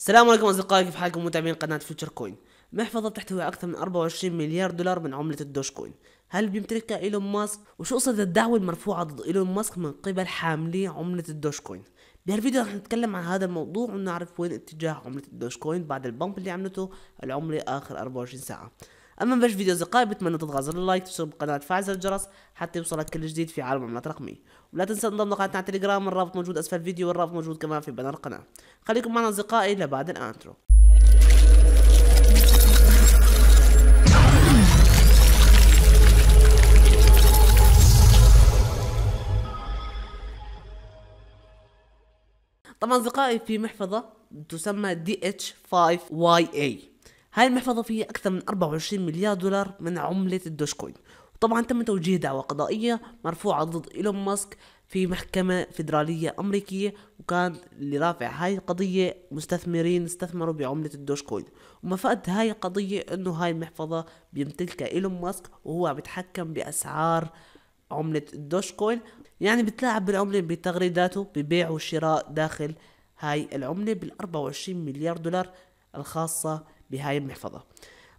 السلام عليكم اصدقائي كيف حالكم متابعين قناه فيوتشر كوين محفظه بتحتوي اكثر من 24 مليار دولار من عمله الدوش كوين هل بيمتلكها ايلون ماسك وشو قصه الدعوه المرفوعه ضد ايلون ماسك من قبل حاملي عمله الدوش كوين بهالفيديو رح نتكلم عن هذا الموضوع ونعرف وين اتجاه عمله الدوش كوين بعد البامب اللي عملته العمله اخر 24 ساعه اما باش فيديو القادم بتمنى تضغط زر اللايك تشترك بالقناه وتفعل زر الجرس حتى يوصلك كل جديد في عالم العملات الرقميه ولا تنسى تنضم لقناتنا على تليجرام الرابط موجود اسفل الفيديو والرابط موجود كمان في بنر القناه خليكم معنا اصدقائي لبعد الانترو طبعا اصدقائي في محفظه تسمى DH5YA هاي المحفظة فيها أكثر من 24 مليار دولار من عملة الدوشكوين وطبعا تم توجيه دعوة قضائية مرفوعة ضد إيلون ماسك في محكمة فيدرالية أمريكية وكان اللي رافع هاي القضية مستثمرين استثمروا بعملة الدوشكوين ومفاد هاي القضية أنه هاي المحفظة بيمتلكها إيلون ماسك وهو عم يتحكم بأسعار عملة الدوشكوين يعني بتلاعب بالعملة بتغريداته ببيع وشراء داخل هاي العملة بال 24 مليار دولار الخاصة بهاي المحفظة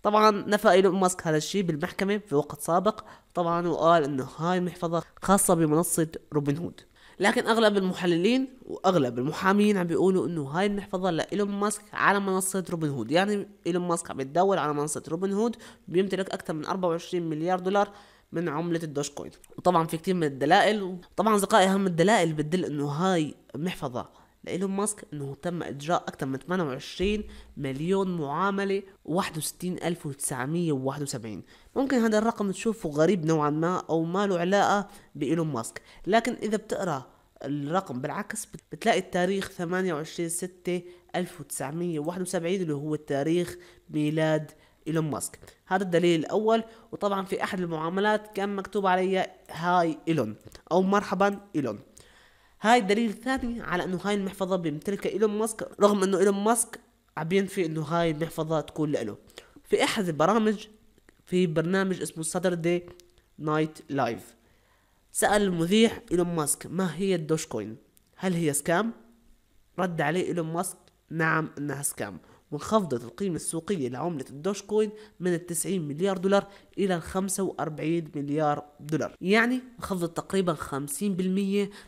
طبعا نفى ايلون ماسك هذا الشيء بالمحكمة في وقت سابق طبعا وقال انه هاي المحفظة خاصة بمنصة روبن هود لكن اغلب المحللين واغلب المحامين عم بيقولوا انه هاي المحفظه لايلون ماسك على منصه روبن هود يعني ايلون ماسك عم يتداول على منصه روبن هود بيمتلك اكثر من 24 مليار دولار من عملة الدوج كوين وطبعا في كتير من الدلائل طبعا أصدقائي أهم الدلائل بتدل إنه هاي محفظة لإيلون ماسك أنه تم إجراء أكثر من 28 مليون معاملة 61971 ممكن هذا الرقم تشوفه غريب نوعا ما أو ما له علاقة بإيلون ماسك لكن إذا بتقرأ الرقم بالعكس بتلاقي التاريخ 28 6 1971 اللي هو تاريخ ميلاد ايلون ماسك هذا الدليل الاول وطبعا في احد المعاملات كان مكتوب عليها هاي ايلون او مرحبا ايلون هاي دليل ثاني على انه هاي المحفظه بيمتلكها ايلون ماسك رغم انه ايلون ماسك عم ينفي انه هاي المحفظه تكون له في احد البرامج في برنامج اسمه ساتردي نايت لايف سأل المذيع إيلون ماسك ما هي الدوش كوين هل هي سكام رد عليه إيلون ماسك نعم إنها سكام وانخفضت القيمة السوقية لعملة الدوش كوين من 90 مليار دولار إلى 45 مليار دولار يعني انخفضت تقريبا 50%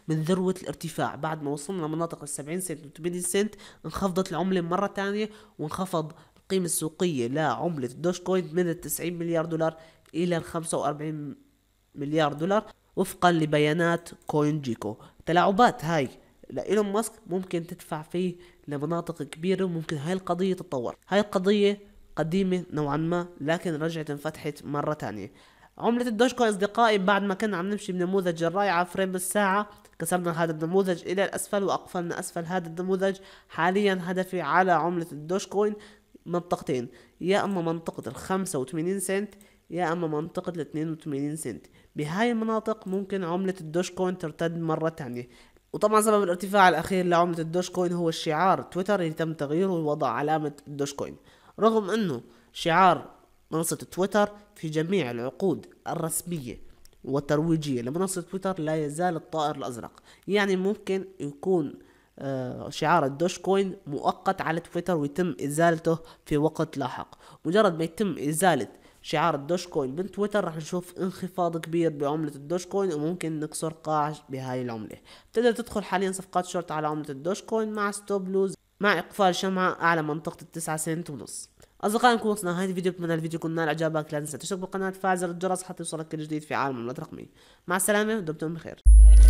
من ذروة الارتفاع بعد ما وصلنا لمناطق ال 70 سنت و 80 سنت انخفضت العملة مرة ثانية وانخفض القيمة السوقية لعملة الدوش كوين من ال 90 مليار دولار إلى 45 مليار دولار وفقا لبيانات كوين جيكو تلاعبات هاي لإيلون ماسك ممكن تدفع فيه لمناطق كبيرة وممكن هاي القضية تتطور هاي القضية قديمة نوعا ما لكن رجعت انفتحت مرة تانية عملة الدوج كوين أصدقائي بعد ما كنا عم نمشي بنموذج الرائعة فريم بالساعة كسرنا هذا النموذج إلى الأسفل وأقفلنا أسفل هذا النموذج حاليا هدفي على عملة الدوج كوين منطقتين يا أما منطقة الخمسة وثمانين سنت يا أما منطقة ال 82 سنت بهاي المناطق ممكن عملة الدوش كوين ترتد مرة تانية وطبعا سبب الارتفاع الأخير لعملة الدوج كوين هو الشعار تويتر اللي تم تغييره ووضع علامة الدوج كوين رغم أنه شعار منصة تويتر في جميع العقود الرسمية والترويجية لمنصة تويتر لا يزال الطائر الأزرق يعني ممكن يكون آه، شعار الدوش كوين مؤقت على تويتر ويتم إزالته في وقت لاحق مجرد ما يتم إزالة شعار الدوش كوين من تويتر رح نشوف انخفاض كبير بعملة الدوش كوين وممكن نكسر قاع بهاي العملة بتقدر تدخل حاليا صفقات شورت على عملة الدوش كوين مع ستوب لوز مع اقفال شمعة اعلى منطقة التسعة سنت ونص اصدقائي نكون وصلنا هذا الفيديو بتمنى الفيديو يكون نال اعجابك لا تنسى تشترك بالقناة وتفعل زر الجرس حتى يوصلك كل جديد في عالم العملات الرقمية مع السلامة ودمتم بخير